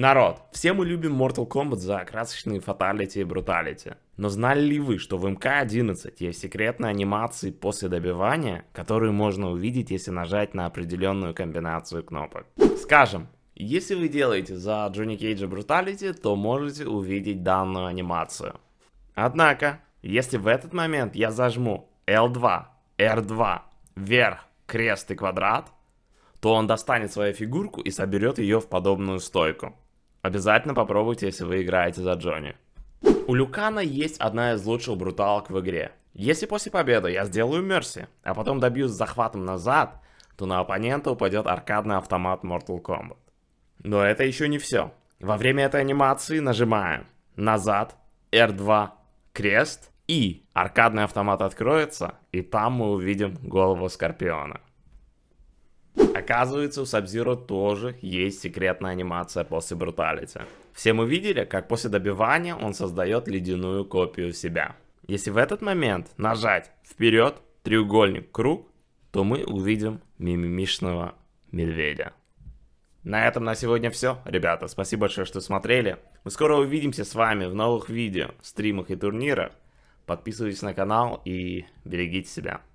Народ, все мы любим Mortal Kombat за красочные фаталити и бруталити. Но знали ли вы, что в МК-11 есть секретные анимации после добивания, которые можно увидеть, если нажать на определенную комбинацию кнопок? Скажем, если вы делаете за Джонни Кейджа бруталити, то можете увидеть данную анимацию. Однако, если в этот момент я зажму L2, R2, вверх, крест и квадрат, то он достанет свою фигурку и соберет ее в подобную стойку. Обязательно попробуйте, если вы играете за Джонни. У Люкана есть одна из лучших бруталок в игре. Если после победы я сделаю Мерси, а потом добьюсь захватом назад, то на оппонента упадет аркадный автомат Mortal Kombat. Но это еще не все. Во время этой анимации нажимаем назад, R2, крест и аркадный автомат откроется, и там мы увидим голову Скорпиона. Оказывается, у Сабзира тоже есть секретная анимация после бруталити. Все мы видели, как после добивания он создает ледяную копию себя. Если в этот момент нажать вперед, треугольник, круг, то мы увидим мимимишного медведя. На этом на сегодня все, ребята. Спасибо большое, что смотрели. Мы скоро увидимся с вами в новых видео, стримах и турнирах. Подписывайтесь на канал и берегите себя.